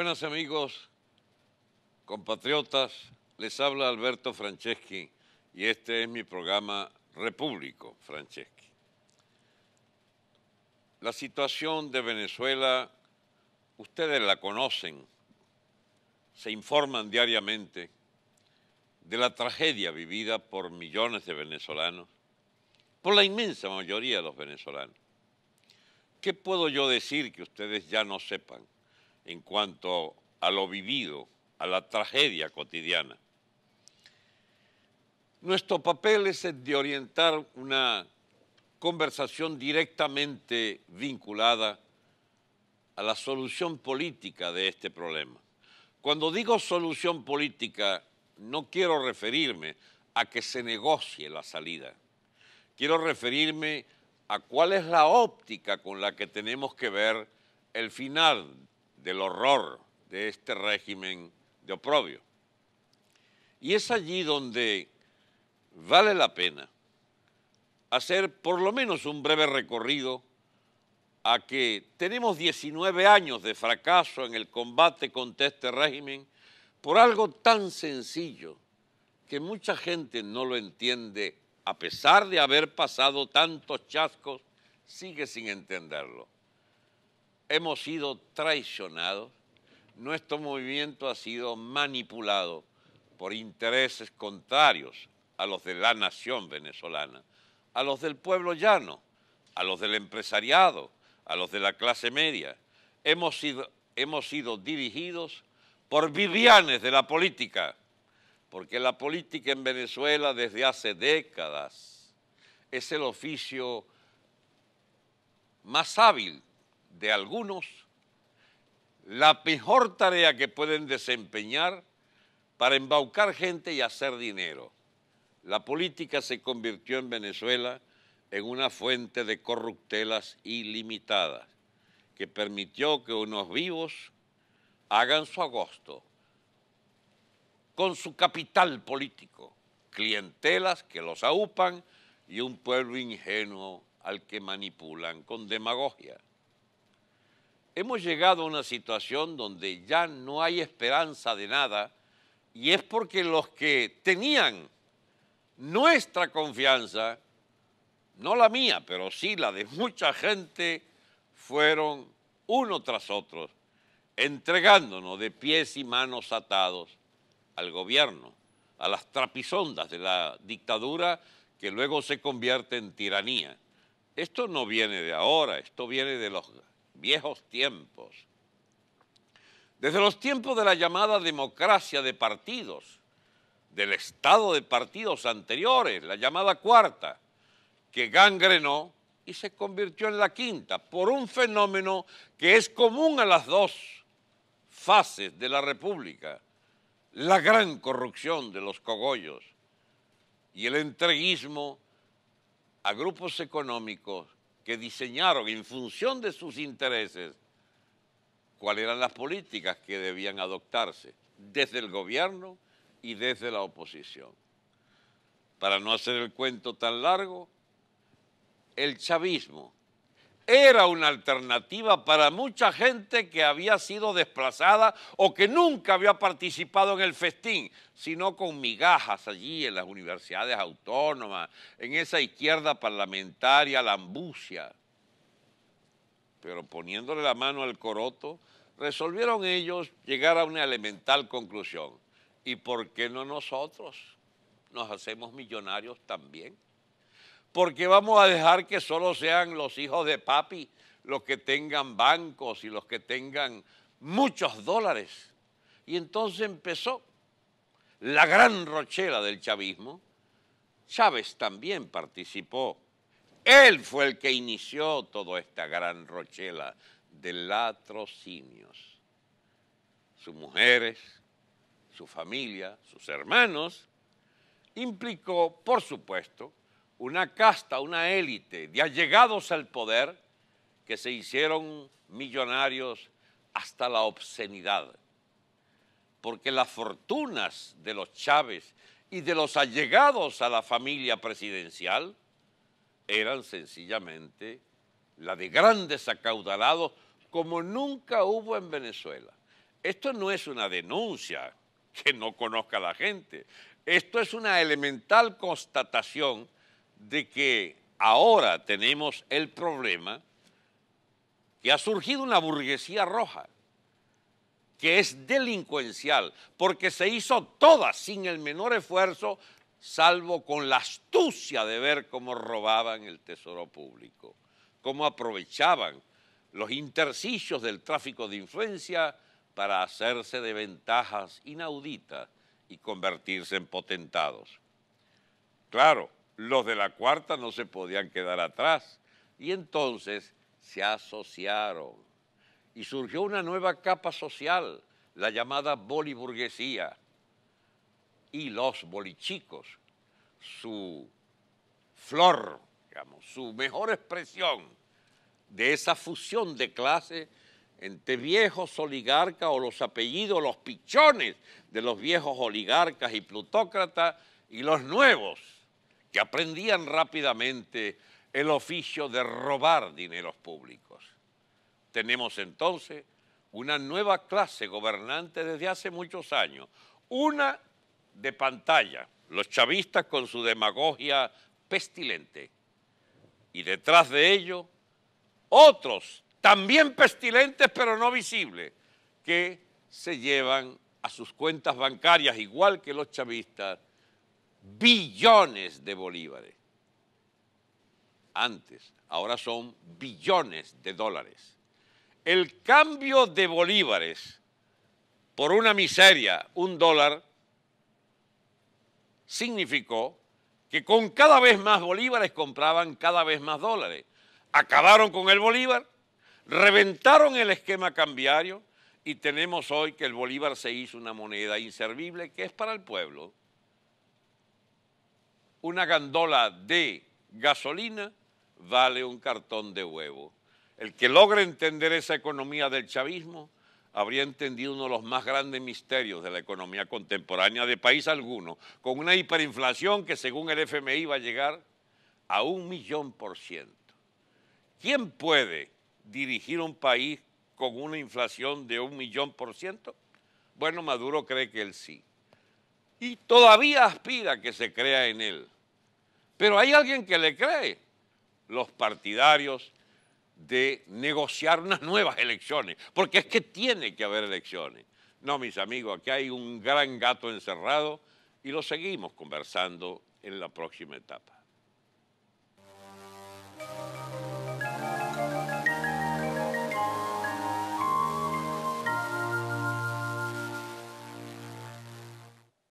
Buenas amigos, compatriotas, les habla Alberto Franceschi y este es mi programa Repúblico Franceschi. La situación de Venezuela, ustedes la conocen, se informan diariamente de la tragedia vivida por millones de venezolanos, por la inmensa mayoría de los venezolanos. ¿Qué puedo yo decir que ustedes ya no sepan? en cuanto a lo vivido, a la tragedia cotidiana. Nuestro papel es el de orientar una conversación directamente vinculada a la solución política de este problema. Cuando digo solución política, no quiero referirme a que se negocie la salida. Quiero referirme a cuál es la óptica con la que tenemos que ver el final del horror de este régimen de oprobio. Y es allí donde vale la pena hacer por lo menos un breve recorrido a que tenemos 19 años de fracaso en el combate contra este régimen por algo tan sencillo que mucha gente no lo entiende, a pesar de haber pasado tantos chascos, sigue sin entenderlo hemos sido traicionados, nuestro movimiento ha sido manipulado por intereses contrarios a los de la nación venezolana, a los del pueblo llano, a los del empresariado, a los de la clase media. Hemos sido, hemos sido dirigidos por vivianes de la política, porque la política en Venezuela desde hace décadas es el oficio más hábil de algunos la mejor tarea que pueden desempeñar para embaucar gente y hacer dinero. La política se convirtió en Venezuela en una fuente de corruptelas ilimitadas que permitió que unos vivos hagan su agosto con su capital político, clientelas que los aupan y un pueblo ingenuo al que manipulan con demagogia. Hemos llegado a una situación donde ya no hay esperanza de nada y es porque los que tenían nuestra confianza, no la mía, pero sí la de mucha gente, fueron uno tras otro, entregándonos de pies y manos atados al gobierno, a las trapisondas de la dictadura que luego se convierte en tiranía. Esto no viene de ahora, esto viene de los viejos tiempos. Desde los tiempos de la llamada democracia de partidos, del estado de partidos anteriores, la llamada cuarta, que gangrenó y se convirtió en la quinta por un fenómeno que es común a las dos fases de la República, la gran corrupción de los cogollos y el entreguismo a grupos económicos que diseñaron en función de sus intereses cuáles eran las políticas que debían adoptarse desde el gobierno y desde la oposición. Para no hacer el cuento tan largo, el chavismo era una alternativa para mucha gente que había sido desplazada o que nunca había participado en el festín, sino con migajas allí en las universidades autónomas, en esa izquierda parlamentaria, la ambucia. Pero poniéndole la mano al coroto, resolvieron ellos llegar a una elemental conclusión. ¿Y por qué no nosotros? Nos hacemos millonarios también porque vamos a dejar que solo sean los hijos de papi los que tengan bancos y los que tengan muchos dólares. Y entonces empezó la gran rochela del chavismo. Chávez también participó. Él fue el que inició toda esta gran rochela de latrocinios. Sus mujeres, su familia, sus hermanos, implicó, por supuesto, una casta, una élite de allegados al poder que se hicieron millonarios hasta la obscenidad. Porque las fortunas de los Chávez y de los allegados a la familia presidencial eran sencillamente la de grandes acaudalados como nunca hubo en Venezuela. Esto no es una denuncia que no conozca la gente. Esto es una elemental constatación de que ahora tenemos el problema que ha surgido una burguesía roja, que es delincuencial, porque se hizo toda sin el menor esfuerzo, salvo con la astucia de ver cómo robaban el tesoro público, cómo aprovechaban los intercicios del tráfico de influencia para hacerse de ventajas inauditas y convertirse en potentados. Claro, los de la cuarta no se podían quedar atrás. Y entonces se asociaron y surgió una nueva capa social, la llamada boliburguesía. Y los bolichicos, su flor, digamos, su mejor expresión de esa fusión de clase entre viejos oligarcas o los apellidos, los pichones de los viejos oligarcas y plutócratas y los nuevos que aprendían rápidamente el oficio de robar dineros públicos. Tenemos entonces una nueva clase gobernante desde hace muchos años, una de pantalla, los chavistas con su demagogia pestilente, y detrás de ello otros también pestilentes pero no visibles, que se llevan a sus cuentas bancarias, igual que los chavistas, billones de bolívares. Antes, ahora son billones de dólares. El cambio de bolívares por una miseria, un dólar, significó que con cada vez más bolívares compraban cada vez más dólares. Acabaron con el bolívar, reventaron el esquema cambiario y tenemos hoy que el bolívar se hizo una moneda inservible que es para el pueblo una gandola de gasolina vale un cartón de huevo. El que logre entender esa economía del chavismo habría entendido uno de los más grandes misterios de la economía contemporánea de país alguno, con una hiperinflación que según el FMI va a llegar a un millón por ciento. ¿Quién puede dirigir un país con una inflación de un millón por ciento? Bueno, Maduro cree que él sí y todavía aspira que se crea en él. Pero hay alguien que le cree, los partidarios de negociar unas nuevas elecciones, porque es que tiene que haber elecciones. No, mis amigos, aquí hay un gran gato encerrado y lo seguimos conversando en la próxima etapa.